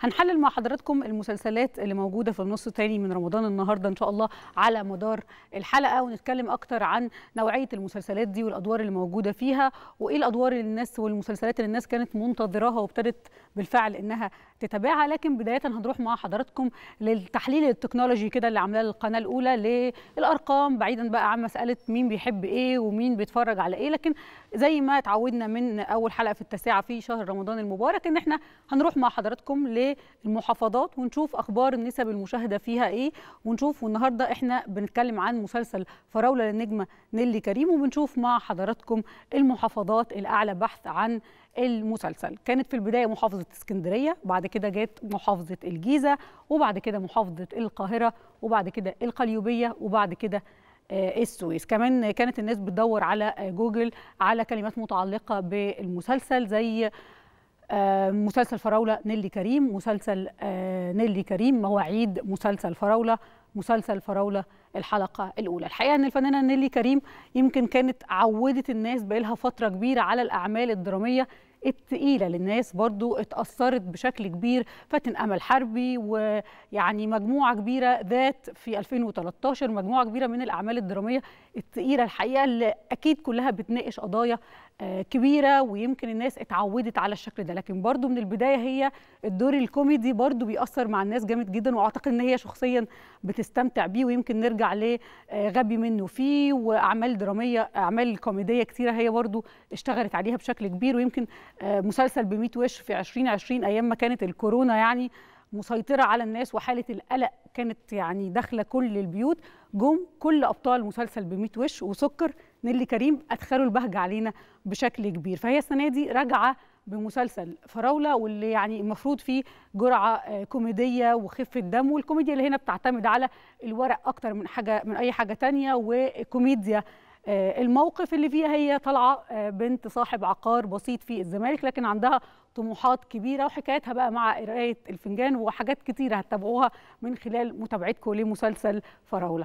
هنحلل مع حضراتكم المسلسلات اللي موجوده في النص الثاني من رمضان النهارده ان شاء الله على مدار الحلقه ونتكلم اكتر عن نوعيه المسلسلات دي والادوار اللي موجوده فيها وايه الادوار اللي الناس والمسلسلات اللي الناس كانت منتظراها وابتدت بالفعل انها تتابعها لكن بدايه هنروح مع حضراتكم للتحليل التكنولوجي كده اللي عاملاه القناه الاولى للارقام بعيدا بقى عن مساله مين بيحب ايه ومين بيتفرج على ايه لكن زي ما اتعودنا من اول حلقه في التاسعه في شهر رمضان المبارك ان احنا هنروح مع حضراتكم ل للمحافظات ونشوف اخبار النسب المشاهده فيها ايه ونشوف والنهارده احنا بنتكلم عن مسلسل فراوله للنجمه نيلي كريم وبنشوف مع حضراتكم المحافظات الاعلى بحث عن المسلسل كانت في البدايه محافظه اسكندريه بعد كده جت محافظه الجيزه وبعد كده محافظه القاهره وبعد كده القليوبيه وبعد كده آه، السويس كمان كانت الناس بتدور على جوجل على كلمات متعلقه بالمسلسل زي آه، مسلسل فراولة نيلي كريم مسلسل آه، نيلي كريم مواعيد مسلسل فراولة مسلسل فراوله الحلقه الاولى الحقيقه ان الفنانه نيلي كريم يمكن كانت عودت الناس بقالها فتره كبيره على الاعمال الدراميه التقيلة للناس برضو اتأثرت بشكل كبير فاتن أمل حربي ويعني مجموعة كبيرة ذات في 2013 مجموعة كبيرة من الأعمال الدرامية التقيلة الحقيقة اللي أكيد كلها بتناقش قضايا آه، كبيرة ويمكن الناس اتعودت على الشكل ده لكن برضو من البداية هي الدور الكوميدي برضو بيأثر مع الناس جامد جدا وأعتقد أن هي شخصيا بتس تستمتع بيه ويمكن نرجع لغبي آه، منه فيه واعمال دراميه اعمال كوميديه كتيره هي برضو اشتغلت عليها بشكل كبير ويمكن آه، مسلسل ب وش في 2020 ايام ما كانت الكورونا يعني مسيطرة على الناس وحالة القلق كانت يعني داخلة كل البيوت جم كل أبطال مسلسل بميت وش وسكر نيلي كريم أدخلوا البهجة علينا بشكل كبير فهي السنة دي راجعة بمسلسل فراوله واللي يعني المفروض فيه جرعه آه، كوميديه وخفه دم والكوميديا اللي هنا بتعتمد على الورق اكتر من حاجه من اي حاجه تانية وكوميديا آه، الموقف اللي فيها هي طالعه آه، بنت صاحب عقار بسيط في الزمالك لكن عندها طموحات كبيره وحكايتها بقى مع قرايه الفنجان وحاجات كتيره هتتابعوها من خلال متابعتكم لمسلسل فراوله